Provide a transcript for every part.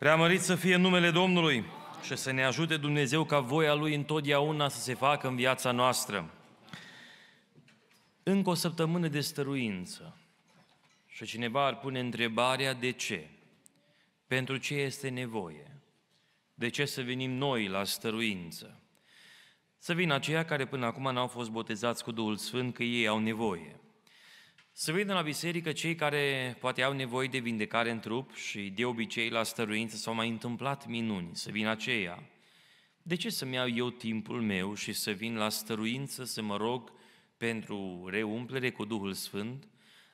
Preamărit să fie numele Domnului și să ne ajute Dumnezeu ca voia Lui întotdeauna să se facă în viața noastră. Încă o săptămână de stăruință și cineva ar pune întrebarea de ce, pentru ce este nevoie, de ce să venim noi la stăruință. Să vină aceia care până acum n-au fost botezați cu Duhul Sfânt că ei au nevoie. Să vină la biserică cei care poate au nevoie de vindecare în trup și de obicei la stăruință s-au mai întâmplat minuni, să vină aceia. De ce să-mi iau eu timpul meu și să vin la stăruință să mă rog pentru reumplere cu Duhul Sfânt?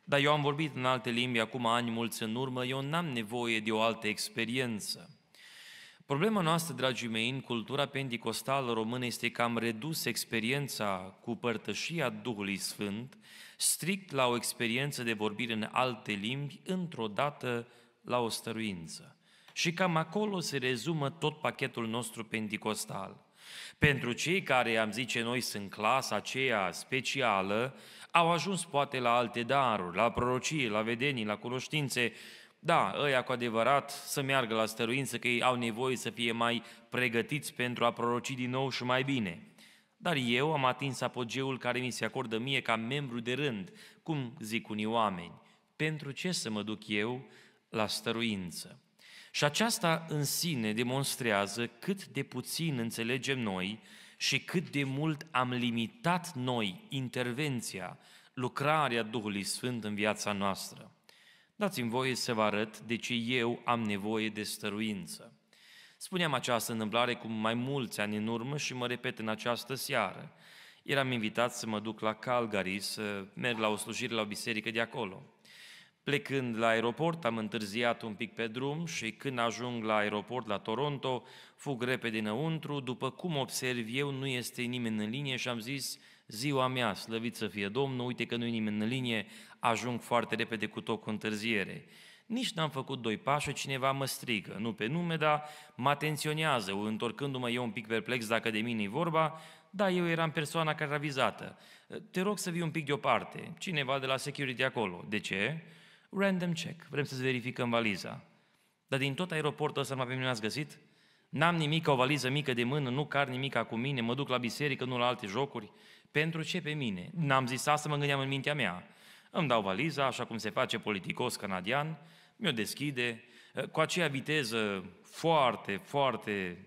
Dar eu am vorbit în alte limbi acum ani mulți în urmă, eu n-am nevoie de o altă experiență. Problema noastră, dragii mei, în cultura pentecostală română este că am redus experiența cu părtășia Duhului Sfânt strict la o experiență de vorbire în alte limbi, într-o dată la o stăruință. Și cam acolo se rezumă tot pachetul nostru pentecostal. Pentru cei care, am zice noi, sunt clasa aceea specială, au ajuns poate la alte daruri, la prorocie, la vedenii, la cunoștințe, da, ăia cu adevărat să meargă la stăruință, că ei au nevoie să fie mai pregătiți pentru a proroci din nou și mai bine. Dar eu am atins apogeul care mi se acordă mie ca membru de rând, cum zic unii oameni. Pentru ce să mă duc eu la stăruință? Și aceasta în sine demonstrează cât de puțin înțelegem noi și cât de mult am limitat noi intervenția, lucrarea Duhului Sfânt în viața noastră. Dați-mi voie să vă arăt de ce eu am nevoie de stăruință. Spuneam această întâmplare cu mai mulți ani în urmă și mă repet în această seară. Eram invitat să mă duc la Calgary, să merg la o slujire la o biserică de acolo. Plecând la aeroport, am întârziat un pic pe drum și când ajung la aeroport la Toronto, fug repede înăuntru, după cum observ eu, nu este nimeni în linie și am zis, ziua mea, slăvit să fie Domnul, uite că nu i nimeni în linie, ajung foarte repede cu tot cu întârziere. Nici n-am făcut doi pași, cineva mă strigă, nu pe nume, dar mă atenționează, întorcându-mă eu un pic perplex dacă de mine e vorba, da, eu eram persoana care era vizată. Te rog să vii un pic deoparte, cineva de la security acolo. De ce? Random check, vrem să-ți verificăm valiza. Dar din tot aeroportul ăsta numai pe venit găsit? N-am nimic, o valiză mică de mână, nu car nimic cu mine, mă duc la biserică, nu la alte jocuri. Pentru ce pe mine? N-am zis asta, mă gândeam în mintea mea. Îmi dau valiza, așa cum se face politicos canadian, mi-o deschide, ă, cu aceea viteză foarte, foarte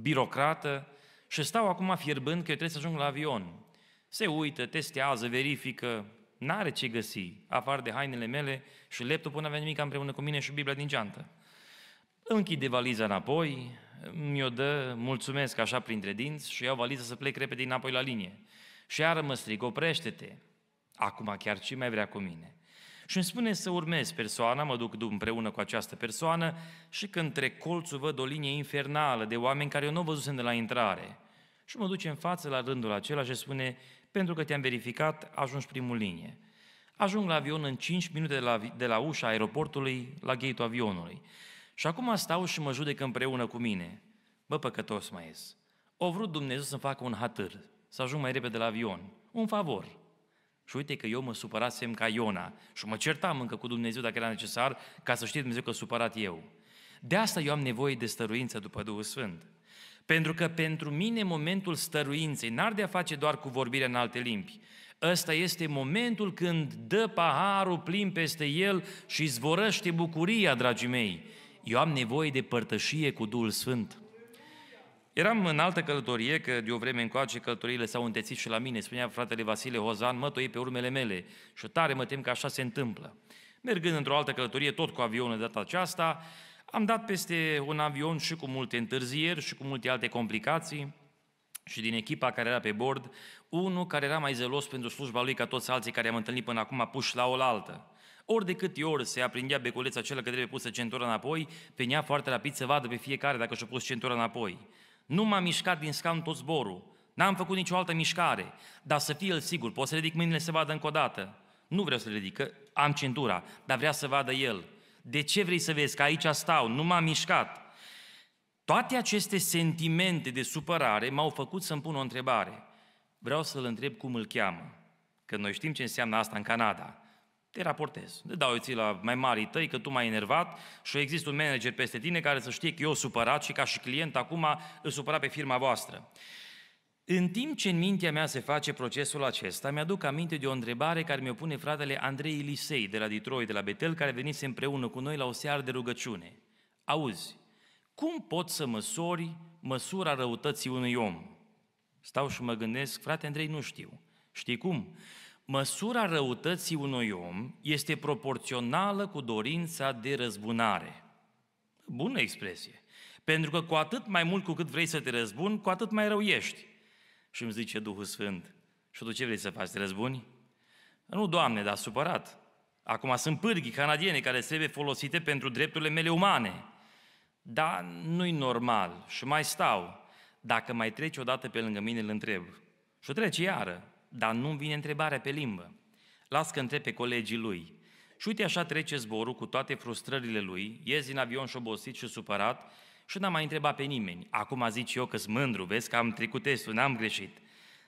birocrată și stau acum fierbând că eu trebuie să ajung la avion. Se uită, testează, verifică, n-are ce găsi, afară de hainele mele și laptopul n-avea nimic împreună cu mine și Biblia din geantă. Închide valiza înapoi, mi-o dă, mulțumesc așa printre dinți și iau valiza să plec repede înapoi la linie. Și iară mă strig, oprește-te. Acum chiar ce mai vrea cu mine? Și îmi spune să urmez persoana, mă duc împreună cu această persoană și când trec colțul văd o linie infernală de oameni care eu nu văzusem de la intrare. Și mă duce în față la rândul acela și spune, pentru că te-am verificat, ajungi primul linie. Ajung la avion în 5 minute de la, de la ușa aeroportului, la gate-ul avionului. Și acum stau și mă judec împreună cu mine. Bă, păcătos mai ies. O vrut Dumnezeu să-mi facă un hatâr să ajung mai repede la avion. Un favor. Și uite că eu mă supărasem ca Iona și mă certam încă cu Dumnezeu dacă era necesar ca să știe Dumnezeu că supărat eu. De asta eu am nevoie de stăruință după Duhul Sfânt. Pentru că pentru mine momentul stăruinței n-ar de a face doar cu vorbirea în alte limbi. Ăsta este momentul când dă paharul plin peste el și zvorăște bucuria, dragii mei. Eu am nevoie de părtășie cu Duhul Sfânt. Eram în altă călătorie, că de o vreme încoace călătoriile s-au întețit și la mine. Spunea fratele Vasile Hozan, mă, tu pe urmele mele și tare mă tem că așa se întâmplă. Mergând într-o altă călătorie, tot cu avionul de data aceasta, am dat peste un avion și cu multe întârzieri și cu multe alte complicații și din echipa care era pe bord, unul care era mai zelos pentru slujba lui ca toți alții care am întâlnit până acum puși la oaltă. Ori de câte ori se aprindea beculeța acela că trebuie pusă centura înapoi, penea foarte rapid să vadă pe fiecare dacă și-a pus centura înapoi. Nu m-am mișcat din scaun tot zborul. N-am făcut nicio altă mișcare. Dar să fie el sigur, pot să ridic mâinile să vadă încă o dată. Nu vreau să le ridic, că am centura, dar vrea să vadă el. De ce vrei să vezi că aici stau, nu m-am mișcat? Toate aceste sentimente de supărare m-au făcut să-mi pun o întrebare. Vreau să-l întreb cum îl cheamă, că noi știm ce înseamnă asta în Canada te raportezi. De dau eu la mai mari tăi că tu m-ai enervat și există un manager peste tine care să știe că eu supărat și ca și client acum îl supăra pe firma voastră. În timp ce în mintea mea se face procesul acesta, mi-aduc aminte de o întrebare care mi-o pune fratele Andrei Lisei de la Detroit, de la Betel, care venise împreună cu noi la o seară de rugăciune. Auzi, cum pot să măsori măsura răutății unui om? Stau și mă gândesc, frate Andrei, nu știu. Știi cum? măsura răutății unui om este proporțională cu dorința de răzbunare. Bună expresie. Pentru că cu atât mai mult cu cât vrei să te răzbun, cu atât mai rău ești. Și îmi zice Duhul Sfânt, și tu ce vrei să faci, te răzbuni? Nu, Doamne, dar supărat. Acum sunt pârghii canadiene care trebuie folosite pentru drepturile mele umane. Dar nu-i normal și mai stau. Dacă mai treci odată pe lângă mine, îl întreb. Și o trece iară dar nu vine întrebarea pe limbă. Las că întreb pe colegii lui. Și uite așa trece zborul cu toate frustrările lui, ies din avion și obosit și supărat și n-am mai întrebat pe nimeni. Acum zic eu că sunt mândru, vezi că am trecut testul, n-am greșit.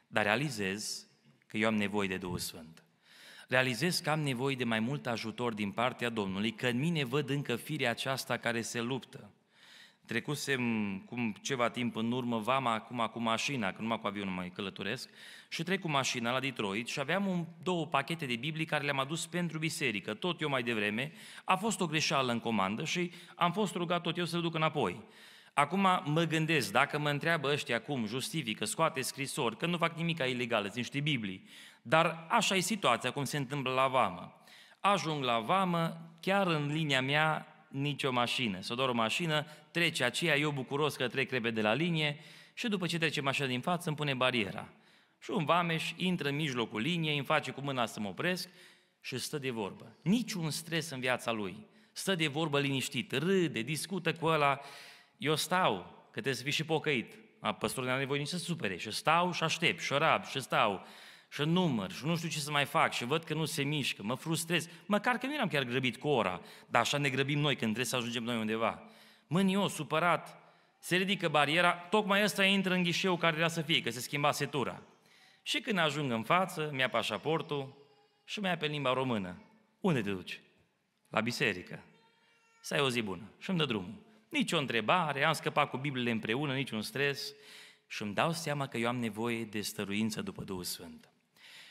Dar realizez că eu am nevoie de Duhul Sfânt. Realizez că am nevoie de mai mult ajutor din partea Domnului, că în mine văd încă firea aceasta care se luptă. Trecusem cum ceva timp în urmă vama acum cu mașina, că numai cu avionul mai călătoresc, și trec cu mașina la Detroit și aveam un, două pachete de Biblii care le-am adus pentru biserică, tot eu mai devreme. A fost o greșeală în comandă și am fost rugat tot eu să le duc înapoi. Acum mă gândesc, dacă mă întreabă ăștia acum, justifică, scoate scrisori, că nu fac nimica ilegală, țin niște Biblii. Dar așa e situația, cum se întâmplă la vamă. Ajung la vamă, chiar în linia mea nicio mașină. Să doar o mașină, trece aceea, eu bucuros că trec repede la linie și după ce trece mașina din față îmi pune bariera. Și un vameș intră în mijlocul liniei, îmi face cu mâna să mă opresc și stă de vorbă. Niciun stres în viața lui. Stă de vorbă liniștit, râde, discută cu ăla. Eu stau, că trebuie să fii și pocăit. A, păstorul nu are nevoie nici să supere. Și stau și aștept, și orab, și stau și număr și nu știu ce să mai fac și văd că nu se mișcă, mă frustrez, măcar că nu eram chiar grăbit cu ora, dar așa ne grăbim noi când trebuie să ajungem noi undeva. Mâni supărat, se ridică bariera, tocmai ăsta intră în ghișeu care era să fie, că se schimba setura. Și când ajung în față, mi-a pașaportul și mi-a pe limba română. Unde te duci? La biserică. Să ai o zi bună. Și îmi dă drumul. Nici o întrebare, am scăpat cu Biblile împreună, niciun stres. Și îmi dau seama că eu am nevoie de stăruință după Duhul Sfânt.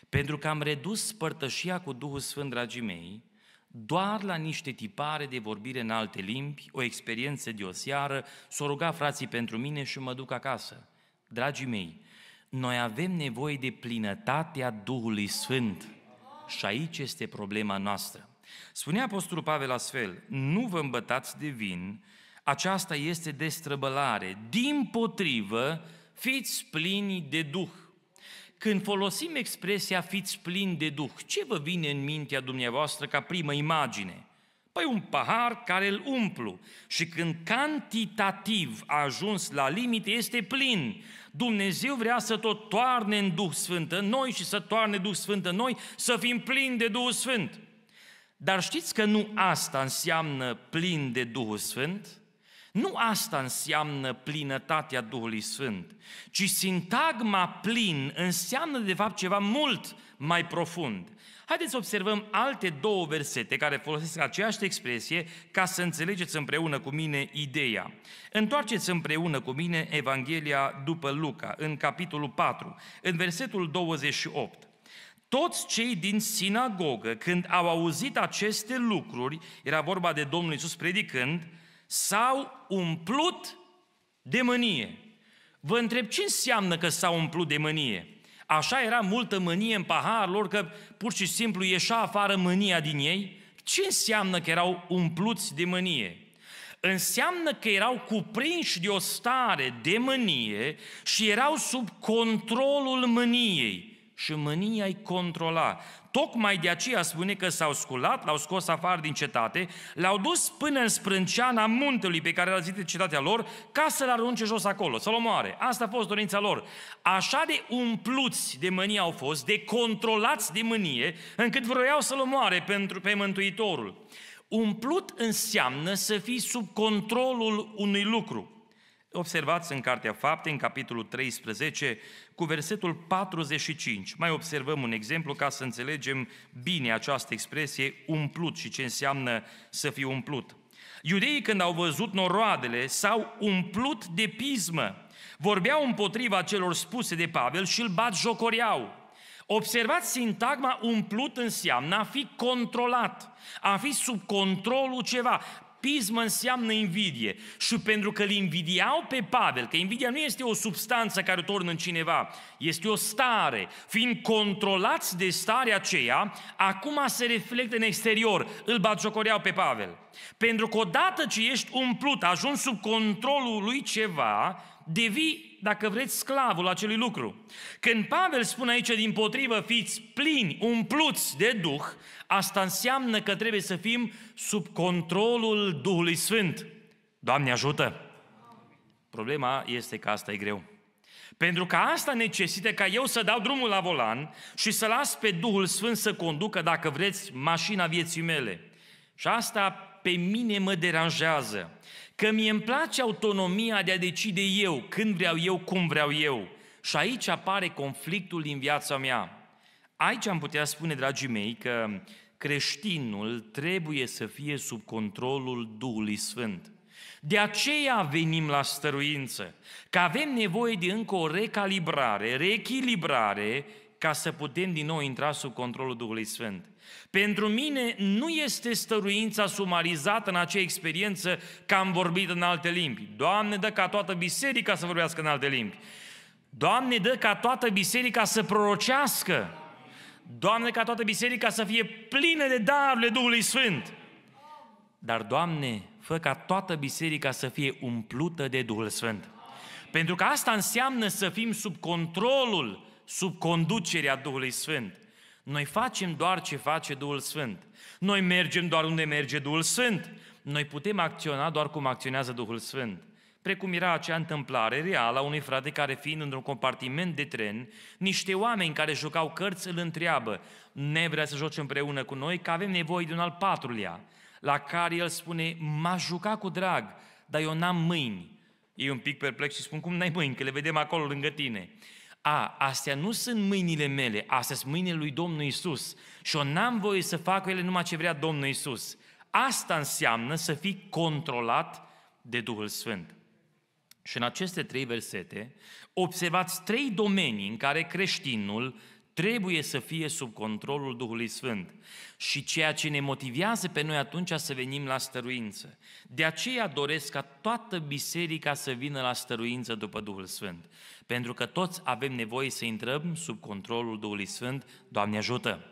Pentru că am redus părtășia cu Duhul Sfânt, dragii mei, doar la niște tipare de vorbire în alte limbi, o experiență de o seară, s-o ruga frații pentru mine și mă duc acasă. Dragii mei, noi avem nevoie de plinătatea Duhului Sfânt și aici este problema noastră. Spunea Apostolul Pavel astfel, nu vă îmbătați de vin, aceasta este destrăbălare, din potrivă, fiți plini de Duh. Când folosim expresia fiți plini de Duh, ce vă vine în mintea dumneavoastră ca primă imagine? Păi un pahar care îl umplu și când cantitativ a ajuns la limite este plin. Dumnezeu vrea să tot toarne în Duh Sfânt în noi și să toarne Duh Sfânt în noi, să fim plini de Duhul Sfânt. Dar știți că nu asta înseamnă plin de Duhul Sfânt? Nu asta înseamnă plinătatea Duhului Sfânt, ci sintagma plin înseamnă de fapt ceva mult mai profund. Haideți să observăm alte două versete care folosesc aceeași expresie ca să înțelegeți împreună cu mine ideea. Întoarceți împreună cu mine Evanghelia după Luca, în capitolul 4, în versetul 28. Toți cei din sinagogă, când au auzit aceste lucruri, era vorba de Domnul Iisus predicând, s-au umplut de mânie. Vă întreb ce înseamnă că s-au umplut de mânie? Așa era multă mânie în pahar lor că pur și simplu ieșea afară mânia din ei? Ce înseamnă că erau umpluți de mânie? Înseamnă că erau cuprinși de o stare de mânie și erau sub controlul mâniei. Și mânia îi controla. Tocmai de aceea spune că s-au sculat, l-au scos afară din cetate, l-au dus până în sprânceana muntelui pe care l-a de cetatea lor, ca să-l arunce jos acolo, să-l omoare. Asta a fost dorința lor. Așa de umpluți de mânie au fost, de controlați de mânie, încât vroiau să-l omoare pentru, pe Mântuitorul. Umplut înseamnă să fii sub controlul unui lucru. Observați în Cartea Fapte, în capitolul 13, cu versetul 45. Mai observăm un exemplu ca să înțelegem bine această expresie umplut și ce înseamnă să fii umplut. Iudeii când au văzut noroadele s-au umplut de pismă, vorbeau împotriva celor spuse de Pavel și îl bat jocoreau. Observați, sintagma umplut înseamnă a fi controlat, a fi sub controlul ceva pismă înseamnă invidie. Și pentru că îl invidiau pe Pavel, că invidia nu este o substanță care o tornă în cineva, este o stare. Fiind controlați de starea aceea, acum se reflectă în exterior. Îl bagiocoreau pe Pavel. Pentru că odată ce ești umplut, ajuns sub controlul lui ceva, devii, dacă vreți, sclavul acelui lucru. Când Pavel spune aici, din potrivă, fiți plini, umpluți de Duh, asta înseamnă că trebuie să fim sub controlul Duhului Sfânt. Doamne ajută! Problema este că asta e greu. Pentru că asta necesită ca eu să dau drumul la volan și să las pe Duhul Sfânt să conducă, dacă vreți, mașina vieții mele. Și asta pe mine mă deranjează că mi îmi place autonomia de a decide eu, când vreau eu, cum vreau eu. Și aici apare conflictul din viața mea. Aici am putea spune, dragii mei, că creștinul trebuie să fie sub controlul Duhului Sfânt. De aceea venim la stăruință, că avem nevoie de încă o recalibrare, reechilibrare ca să putem din nou intra sub controlul Duhului Sfânt. Pentru mine nu este stăruința sumarizată în acea experiență că am vorbit în alte limbi. Doamne, dă ca toată biserica să vorbească în alte limbi. Doamne, dă ca toată biserica să prorocească. Doamne, ca toată biserica să fie plină de darurile Duhului Sfânt. Dar, Doamne, fă ca toată biserica să fie umplută de Duhul Sfânt. Pentru că asta înseamnă să fim sub controlul sub conducerea Duhului Sfânt. Noi facem doar ce face Duhul Sfânt. Noi mergem doar unde merge Duhul Sfânt. Noi putem acționa doar cum acționează Duhul Sfânt. Precum era acea întâmplare reală a unui frate care, fiind într-un compartiment de tren, niște oameni care jucau cărți îl întreabă, ne vrea să joci împreună cu noi, că avem nevoie de un al patrulea, la care el spune, m-a jucat cu drag, dar eu n-am mâini. E un pic perplex și spun, cum n-ai mâini, că le vedem acolo lângă tine. A, astea nu sunt mâinile mele, astea sunt mâinile lui Domnul Isus. Și eu n-am voie să fac cu ele numai ce vrea Domnul Isus. Asta înseamnă să fii controlat de Duhul Sfânt. Și în aceste trei versete observați trei domenii în care creștinul trebuie să fie sub controlul Duhului Sfânt și ceea ce ne motivează pe noi atunci să venim la stăruință. De aceea doresc ca toată biserica să vină la stăruință după Duhul Sfânt, pentru că toți avem nevoie să intrăm sub controlul Duhului Sfânt. Doamne ajută!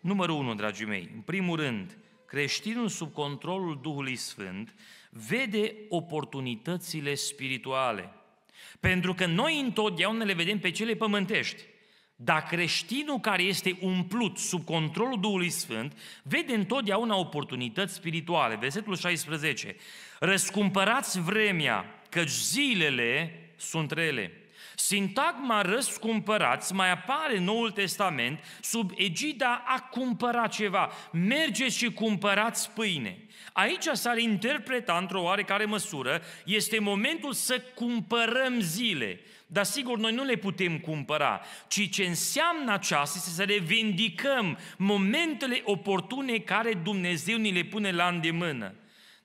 Numărul 1, dragii mei, în primul rând, creștinul sub controlul Duhului Sfânt vede oportunitățile spirituale. Pentru că noi întotdeauna le vedem pe cele pământești. Dar creștinul care este umplut sub controlul Duhului Sfânt vede întotdeauna oportunități spirituale. Versetul 16. Răscumpărați vremea, căci zilele sunt rele. Sintagma răscumpărați mai apare în Noul Testament sub egida a cumpăra ceva. Mergeți și cumpărați pâine. Aici s-ar interpreta într-o oarecare măsură, este momentul să cumpărăm zile. Dar sigur, noi nu le putem cumpăra, ci ce înseamnă aceasta este să revendicăm momentele oportune care Dumnezeu ni le pune la îndemână.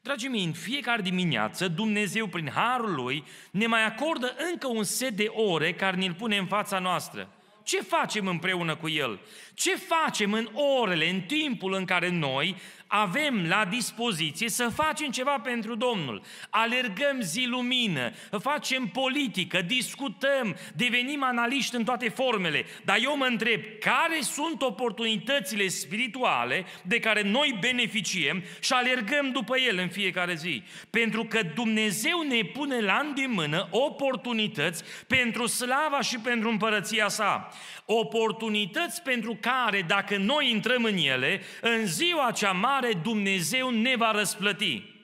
Dragii mei, în fiecare dimineață Dumnezeu, prin harul Lui, ne mai acordă încă un set de ore care ne-l pune în fața noastră. Ce facem împreună cu El? Ce facem în orele, în timpul în care noi avem la dispoziție să facem ceva pentru Domnul? Alergăm zi lumină, facem politică, discutăm, devenim analiști în toate formele. Dar eu mă întreb, care sunt oportunitățile spirituale de care noi beneficiem și alergăm după ele în fiecare zi? Pentru că Dumnezeu ne pune la îndemână oportunități pentru slava și pentru împărăția sa. Oportunități pentru care, dacă noi intrăm în ele, în ziua cea mare Dumnezeu ne va răsplăti.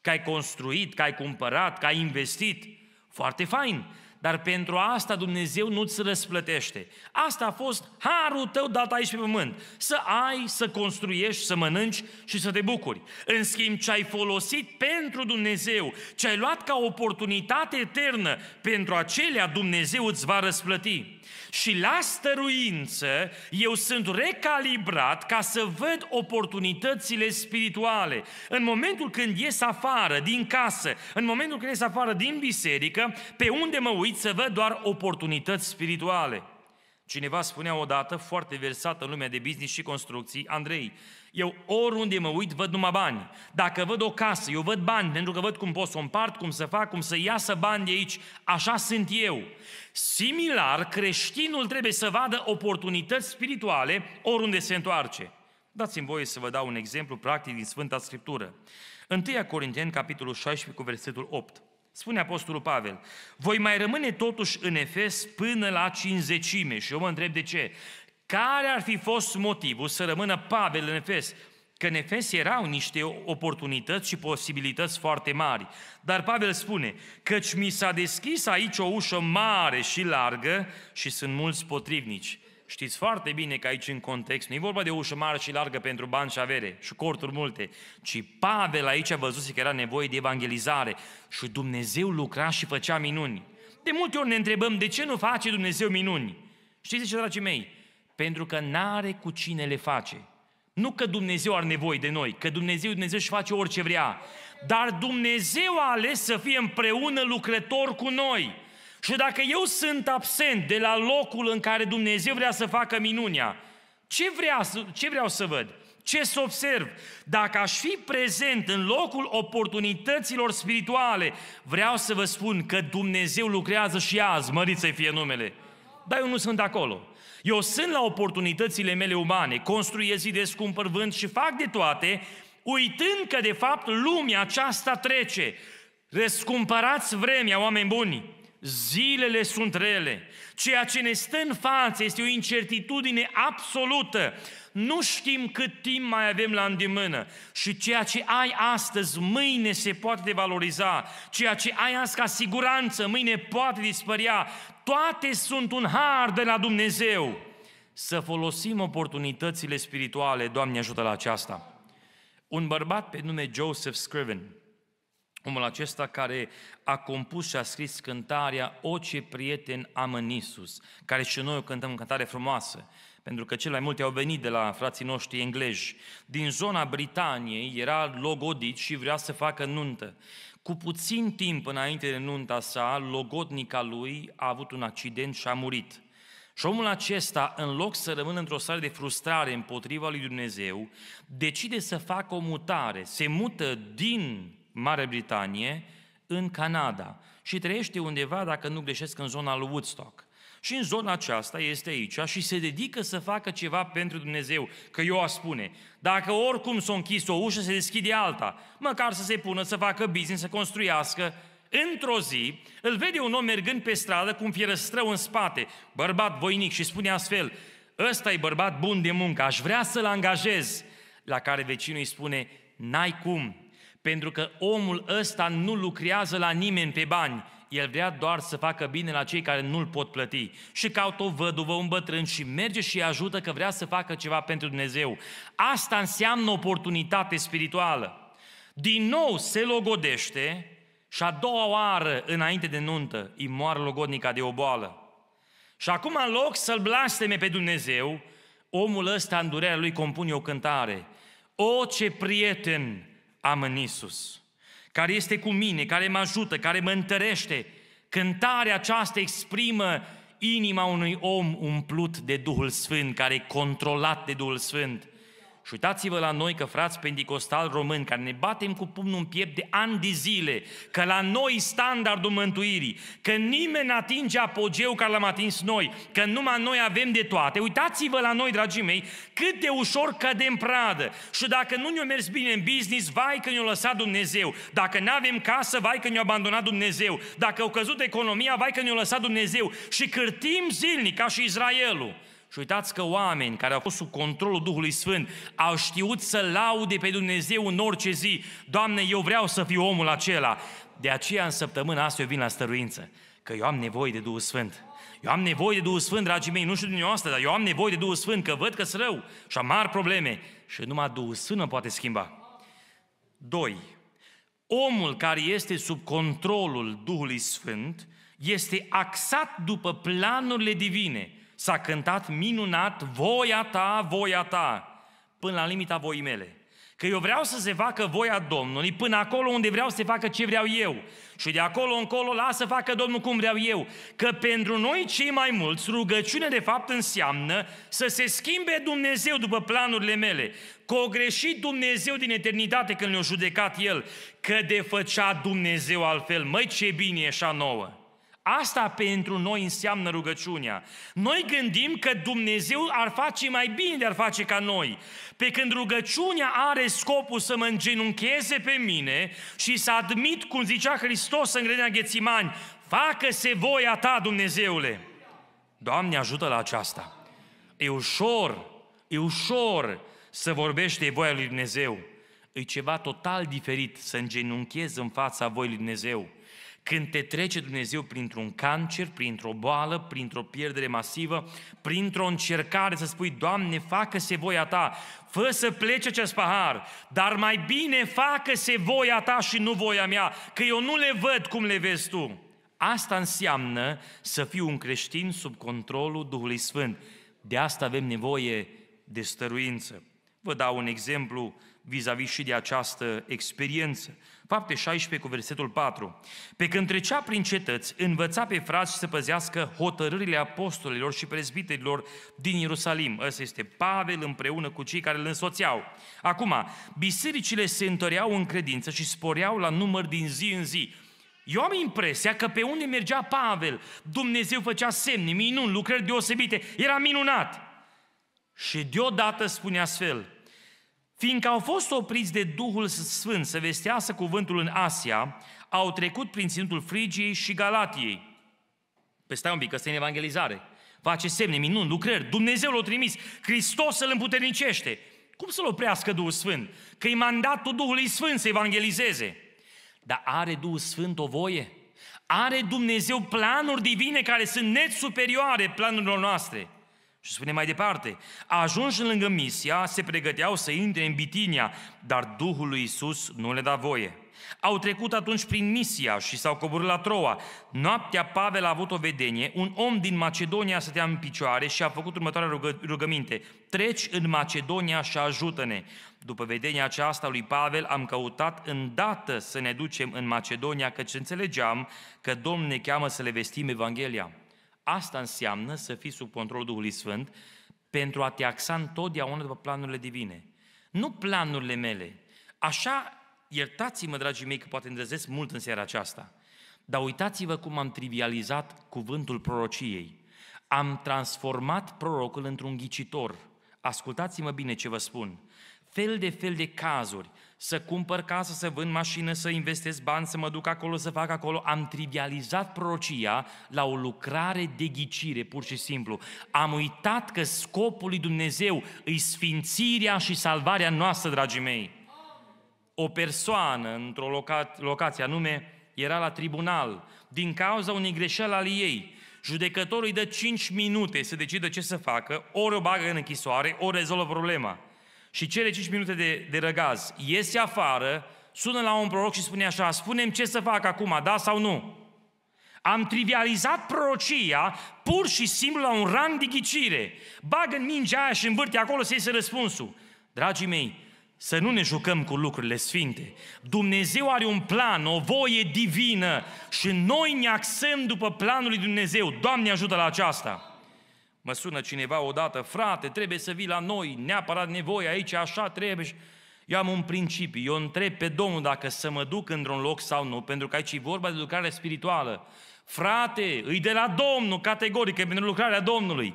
Că ai construit, că ai cumpărat, că ai investit, foarte fain, dar pentru asta Dumnezeu nu-ți răsplătește. Asta a fost harul tău dat aici pe pământ. Să ai, să construiești, să mănânci și să te bucuri. În schimb, ce ai folosit pentru Dumnezeu, ce ai luat ca oportunitate eternă, pentru acelea Dumnezeu îți va răsplăti și la stăruință eu sunt recalibrat ca să văd oportunitățile spirituale. În momentul când ies afară din casă, în momentul când ies afară din biserică, pe unde mă uit să văd doar oportunități spirituale. Cineva spunea odată, foarte versat în lumea de business și construcții, Andrei, eu oriunde mă uit, văd numai bani. Dacă văd o casă, eu văd bani, pentru că văd cum pot să o împart, cum să fac, cum să iasă bani de aici. Așa sunt eu. Similar, creștinul trebuie să vadă oportunități spirituale oriunde se întoarce. Dați-mi voie să vă dau un exemplu practic din Sfânta Scriptură. 1 Corinteni, capitolul 16, cu versetul 8. Spune Apostolul Pavel, voi mai rămâne totuși în Efes până la cinzecime. Și eu mă întreb de ce. Care ar fi fost motivul să rămână Pavel în Efes? Că în Efes erau niște oportunități și posibilități foarte mari. Dar Pavel spune, căci mi s-a deschis aici o ușă mare și largă și sunt mulți potrivnici. Știți foarte bine că aici în context nu e vorba de ușă mare și largă pentru bani și avere și corturi multe, ci Pavel aici a văzut că era nevoie de evangelizare și Dumnezeu lucra și făcea minuni. De multe ori ne întrebăm de ce nu face Dumnezeu minuni. Știți ce, dragii mei? Pentru că n-are cu cine le face. Nu că Dumnezeu are nevoie de noi, că Dumnezeu, Dumnezeu își face orice vrea, dar Dumnezeu a ales să fie împreună lucrător cu noi. Și dacă eu sunt absent de la locul în care Dumnezeu vrea să facă minunea, ce, vrea, ce vreau să văd? Ce să observ? Dacă aș fi prezent în locul oportunităților spirituale, vreau să vă spun că Dumnezeu lucrează și azi, mărit să fie numele. Dar eu nu sunt acolo. Eu sunt la oportunitățile mele umane, construiesc idei cumpăr, vând și fac de toate, uitând că de fapt lumea aceasta trece. Răscumpărați vremea, oameni buni! zilele sunt rele. Ceea ce ne stă în față este o incertitudine absolută. Nu știm cât timp mai avem la îndemână și ceea ce ai astăzi, mâine se poate devaloriza. Ceea ce ai astăzi ca siguranță, mâine poate dispărea. Toate sunt un har de la Dumnezeu. Să folosim oportunitățile spirituale, Doamne ajută la aceasta. Un bărbat pe nume Joseph Scriven, omul acesta care a compus și a scris cântarea O ce prieten am în Isus, care și noi o cântăm în cântare frumoasă, pentru că cel mai multe au venit de la frații noștri englezi. Din zona Britaniei era logodit și vrea să facă nuntă. Cu puțin timp înainte de nunta sa, logodnica lui a avut un accident și a murit. Și omul acesta, în loc să rămână într-o stare de frustrare împotriva lui Dumnezeu, decide să facă o mutare, se mută din Mare Britanie, în Canada și trăiește undeva, dacă nu greșesc, în zona lui Woodstock. Și în zona aceasta este aici și se dedică să facă ceva pentru Dumnezeu. Că eu a spune, dacă oricum s-a închis o ușă, se deschide alta. Măcar să se pună, să facă business, să construiască. Într-o zi, îl vede un om mergând pe stradă cu un fierăstrău în spate, bărbat voinic, și spune astfel, ăsta e bărbat bun de muncă, aș vrea să-l angajez. La care vecinul îi spune, n-ai cum, pentru că omul ăsta nu lucrează la nimeni pe bani, el vrea doar să facă bine la cei care nu-l pot plăti. Și caută o văduvă, un bătrân și merge și ajută că vrea să facă ceva pentru Dumnezeu. Asta înseamnă oportunitate spirituală. Din nou se logodește și a doua oară înainte de nuntă îi moară logodnica de o boală. Și acum în loc să-L blasteme pe Dumnezeu, omul ăsta în durerea lui compune o cântare. O, ce prieten am în Isus, care este cu mine, care mă ajută, care mă întărește. Cântarea aceasta exprimă inima unui om umplut de Duhul Sfânt, care e controlat de Duhul Sfânt. Și uitați-vă la noi că frați pentecostal români, care ne batem cu pumnul în piept de ani de zile, că la noi standardul mântuirii, că nimeni atinge apogeul care l-am atins noi, că numai noi avem de toate. Uitați-vă la noi, dragii mei, cât de ușor cădem pradă. Și dacă nu ne-a mers bine în business, vai că ne-a lăsat Dumnezeu. Dacă nu avem casă, vai că ne-a abandonat Dumnezeu. Dacă au căzut economia, vai că ne-a lăsat Dumnezeu. Și cârtim zilnic, ca și Israelul. Și uitați că oameni care au fost sub controlul Duhului Sfânt au știut să laude pe Dumnezeu în orice zi. Doamne, eu vreau să fiu omul acela. De aceea în săptămâna asta eu vin la stăruință, că eu am nevoie de Duhul Sfânt. Eu am nevoie de Duhul Sfânt, dragii mei, nu știu dumneavoastră, dar eu am nevoie de Duhul Sfânt, că văd că sunt rău și am mari probleme. Și numai Duhul Sfânt mă poate schimba. 2. Omul care este sub controlul Duhului Sfânt este axat după planurile divine – s-a cântat minunat voia ta, voia ta, până la limita voii mele. Că eu vreau să se facă voia Domnului până acolo unde vreau să se facă ce vreau eu. Și de acolo încolo lasă facă Domnul cum vreau eu. Că pentru noi cei mai mulți rugăciune de fapt înseamnă să se schimbe Dumnezeu după planurile mele. Că o greșit Dumnezeu din eternitate când ne a judecat El. Că de făcea Dumnezeu altfel. Măi ce bine e așa nouă! Asta pentru noi înseamnă rugăciunea. Noi gândim că Dumnezeu ar face mai bine de ar face ca noi. Pe când rugăciunea are scopul să mă îngenuncheze pe mine și să admit, cum zicea Hristos în grădina Ghețimani, facă-se voia ta, Dumnezeule. Doamne, ajută la aceasta. E ușor, e ușor să vorbești de voia lui Dumnezeu. E ceva total diferit să îngenunchezi în fața voii lui Dumnezeu când te trece Dumnezeu printr-un cancer, printr-o boală, printr-o pierdere masivă, printr-o încercare să spui, Doamne, facă-se voia Ta, fă să plece acest pahar, dar mai bine facă-se voia Ta și nu voia mea, că eu nu le văd cum le vezi Tu. Asta înseamnă să fiu un creștin sub controlul Duhului Sfânt. De asta avem nevoie de stăruință. Vă dau un exemplu vis-a-vis și de această experiență. Fapte 16 cu versetul 4. Pe când trecea prin cetăți, învăța pe frați să păzească hotărârile apostolilor și prezbiterilor din Ierusalim. Ăsta este Pavel împreună cu cei care îl însoțeau. Acum, bisericile se întăreau în credință și sporeau la număr din zi în zi. Eu am impresia că pe unde mergea Pavel, Dumnezeu făcea semne, minuni, lucrări deosebite, era minunat. Și deodată spune astfel, Fiindcă au fost opriți de Duhul Sfânt să vestească cuvântul în Asia, au trecut prin ținutul Frigiei și Galatiei. Păi stai un pic, că este în evangelizare. Face semne, minuni, lucrări. Dumnezeu l-a trimis. Hristos îl împuternicește. Cum să-l oprească Duhul Sfânt? Că-i mandatul Duhului Sfânt să evangelizeze. Dar are Duhul Sfânt o voie? Are Dumnezeu planuri divine care sunt net superioare planurilor noastre? Și spune mai departe, ajunși lângă Misia, se pregăteau să intre în Bitinia, dar Duhul lui Isus nu le da voie. Au trecut atunci prin Misia și s-au coborât la Troa. Noaptea Pavel a avut o vedenie, un om din Macedonia stătea în picioare și a făcut următoarea rugă- rugăminte. Treci în Macedonia și ajută-ne. După vedenia aceasta lui Pavel am căutat îndată să ne ducem în Macedonia, căci înțelegeam că Domnul ne cheamă să le vestim Evanghelia. Asta înseamnă să fii sub controlul Duhului Sfânt pentru a te axa întotdeauna după planurile divine. Nu planurile mele. Așa, iertați-mă, dragii mei, că poate îndrăzesc mult în seara aceasta. Dar uitați-vă cum am trivializat cuvântul prorociei. Am transformat prorocul într-un ghicitor. Ascultați-mă bine ce vă spun. Fel de fel de cazuri să cumpăr casă, să vând mașină, să investesc bani, să mă duc acolo, să fac acolo. Am trivializat prorocia la o lucrare de ghicire, pur și simplu. Am uitat că scopul lui Dumnezeu îi sfințirea și salvarea noastră, dragii mei. O persoană într-o loca- locație anume era la tribunal din cauza unei greșeli ale ei. Judecătorul îi dă 5 minute să decidă ce să facă, ori o bagă în închisoare, ori rezolvă problema și cele 5 minute de, de răgaz, iese afară, sună la un proroc și spune așa, spunem ce să fac acum, da sau nu? Am trivializat prorocia pur și simplu la un rang de ghicire. Bag în mingea aia și învârte acolo să iese răspunsul. Dragii mei, să nu ne jucăm cu lucrurile sfinte. Dumnezeu are un plan, o voie divină și noi ne axăm după planul lui Dumnezeu. Doamne ajută la aceasta! Mă sună cineva odată, frate, trebuie să vii la noi, neapărat nevoie aici, așa trebuie. Eu am un principiu, eu întreb pe Domnul dacă să mă duc într-un loc sau nu, pentru că aici e vorba de lucrare spirituală. Frate, îi de la Domnul, categoric, pentru lucrarea Domnului.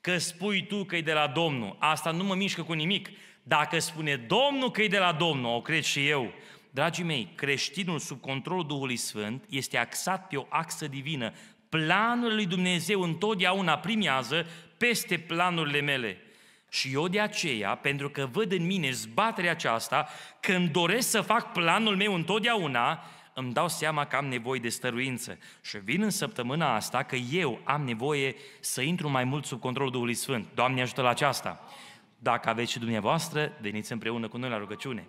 Că spui tu că e de la Domnul, asta nu mă mișcă cu nimic. Dacă spune Domnul că e de la Domnul, o cred și eu. Dragii mei, creștinul sub controlul Duhului Sfânt este axat pe o axă divină. Planul lui Dumnezeu întotdeauna primează peste planurile mele. Și eu de aceea, pentru că văd în mine zbaterea aceasta, când doresc să fac planul meu întotdeauna, îmi dau seama că am nevoie de stăruință. Și vin în săptămâna asta că eu am nevoie să intru mai mult sub controlul Duhului Sfânt. Doamne ajută la aceasta! Dacă aveți și dumneavoastră, veniți împreună cu noi la rugăciune.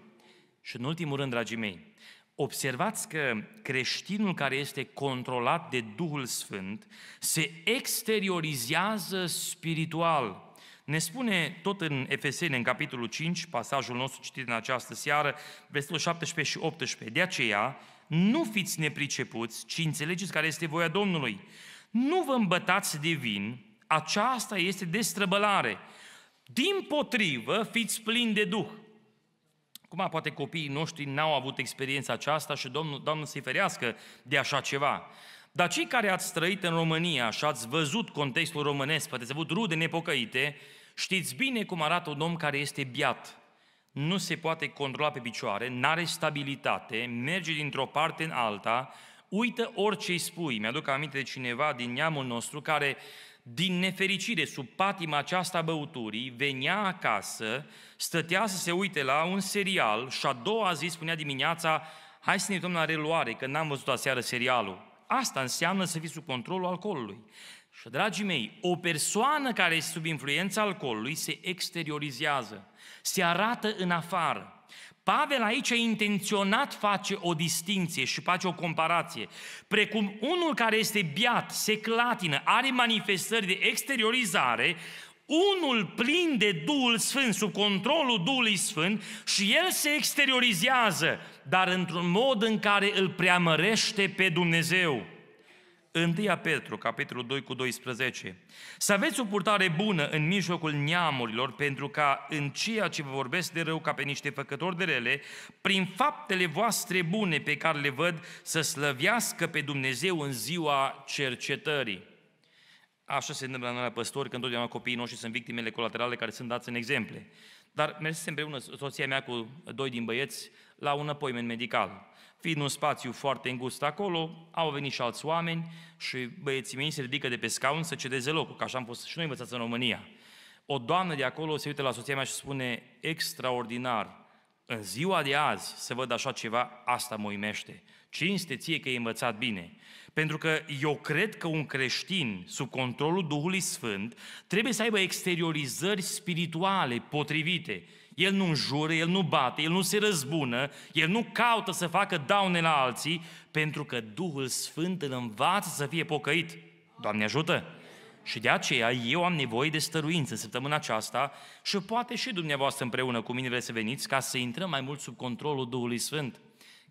Și în ultimul rând, dragii mei, Observați că creștinul care este controlat de Duhul Sfânt se exteriorizează spiritual. Ne spune tot în Efeseni, în capitolul 5, pasajul nostru citit în această seară, versetul 17 și 18. De aceea, nu fiți nepricepuți, ci înțelegeți care este voia Domnului. Nu vă îmbătați de vin, aceasta este destrăbălare. Din potrivă, fiți plini de Duh Acum poate copiii noștri n-au avut experiența aceasta și Domnul, Domnul să-i ferească de așa ceva. Dar cei care ați trăit în România și ați văzut contextul românesc, poate ați avut rude nepocăite, știți bine cum arată un om care este biat. Nu se poate controla pe picioare, n-are stabilitate, merge dintr-o parte în alta, uită orice îi spui. Mi-aduc aminte de cineva din neamul nostru care din nefericire, sub patima aceasta băuturii, venea acasă, stătea să se uite la un serial și a doua zi spunea dimineața, hai să ne uităm la reluare, că n-am văzut aseară serialul. Asta înseamnă să fii sub controlul alcoolului. Și, dragii mei, o persoană care este sub influența alcoolului se exteriorizează, se arată în afară. Pavel aici intenționat face o distinție și face o comparație. Precum unul care este biat, se clatină, are manifestări de exteriorizare, unul plin de Duhul Sfânt, sub controlul Duhului Sfânt și el se exteriorizează, dar într-un mod în care îl preamărește pe Dumnezeu. 1 Petru, capitolul 2 cu 12. Să aveți o purtare bună în mijlocul neamurilor, pentru ca în ceea ce vă vorbesc de rău ca pe niște făcători de rele, prin faptele voastre bune pe care le văd, să slăvească pe Dumnezeu în ziua cercetării. Așa se întâmplă la păstori, când întotdeauna copiii noștri sunt victimele colaterale care sunt dați în exemple. Dar mersesem împreună soția mea cu doi din băieți la un appointment medical. Fiind un spațiu foarte îngust acolo, au venit și alți oameni și băieții mei se ridică de pe scaun să cedeze locul, că așa am fost și noi învățați în România. O doamnă de acolo se uită la soția mea și spune, extraordinar, în ziua de azi să văd așa ceva, asta mă uimește. Cinste ție că ai învățat bine. Pentru că eu cred că un creștin sub controlul Duhului Sfânt trebuie să aibă exteriorizări spirituale potrivite el nu înjură, el nu bate, el nu se răzbună, el nu caută să facă daune la alții, pentru că Duhul Sfânt îl învață să fie pocăit. Doamne ajută! Și de aceea eu am nevoie de stăruință săptămâna aceasta și poate și dumneavoastră împreună cu mine vreți să veniți ca să intrăm mai mult sub controlul Duhului Sfânt,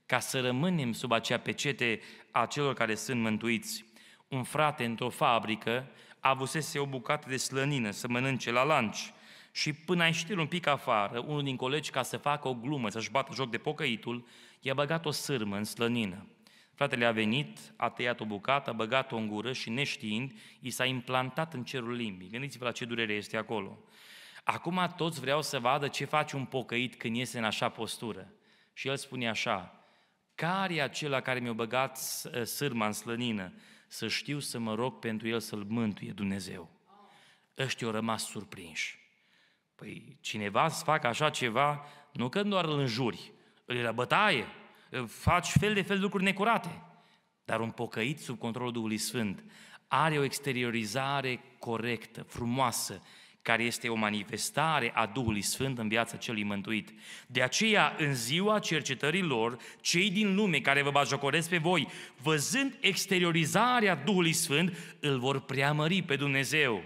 ca să rămânem sub acea pecete a celor care sunt mântuiți. Un frate într-o fabrică avusese o bucată de slănină să mănânce la lanci și până a ieșit un pic afară, unul din colegi, ca să facă o glumă, să-și bată joc de pocăitul, i-a băgat o sârmă în slănină. Fratele a venit, a tăiat o bucată, a băgat-o în gură și neștiind, i s-a implantat în cerul limbii. Gândiți-vă la ce durere este acolo. Acum toți vreau să vadă ce face un pocăit când iese în așa postură. Și el spune așa, care e acela care mi-a băgat ă, sârma în slănină? Să știu să mă rog pentru el să-l mântuie Dumnezeu. Ăștia au rămas surprinși. Păi cineva să facă așa ceva, nu că doar îl înjuri, îl la bătaie, faci fel de fel de lucruri necurate. Dar un pocăit sub controlul Duhului Sfânt are o exteriorizare corectă, frumoasă, care este o manifestare a Duhului Sfânt în viața celui mântuit. De aceea, în ziua cercetărilor, cei din lume care vă bajocoresc pe voi, văzând exteriorizarea Duhului Sfânt, îl vor preamări pe Dumnezeu.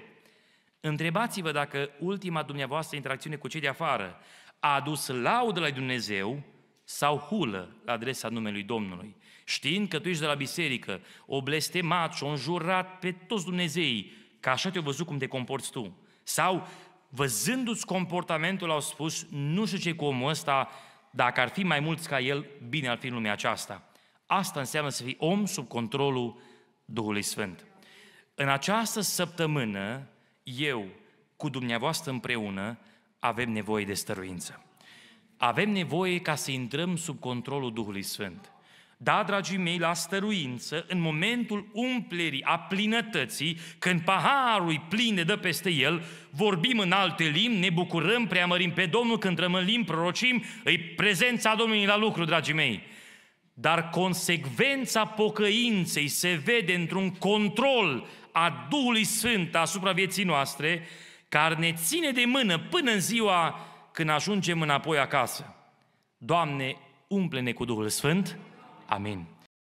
Întrebați-vă dacă ultima dumneavoastră interacțiune cu cei de afară a adus laudă la Dumnezeu sau hulă la adresa numelui Domnului. Știind că tu ești de la biserică, o blestemat și o înjurat pe toți Dumnezeii, că așa te-au văzut cum te comporți tu. Sau, văzându-ți comportamentul, au spus, nu știu ce cu omul ăsta, dacă ar fi mai mulți ca el, bine ar fi în lumea aceasta. Asta înseamnă să fii om sub controlul Duhului Sfânt. În această săptămână, eu cu dumneavoastră împreună avem nevoie de stăruință. Avem nevoie ca să intrăm sub controlul Duhului Sfânt. Da, dragii mei, la stăruință, în momentul umplerii, a plinătății, când paharul îi plin de dă peste el, vorbim în alte limbi, ne bucurăm, preamărim pe Domnul, când limbi, prorocim, îi prezența Domnului la lucru, dragii mei. Dar consecvența pocăinței se vede într-un control a Duhului Sfânt asupra vieții noastre, care ne ține de mână până în ziua când ajungem înapoi acasă. Doamne, umple-ne cu Duhul Sfânt. Amin.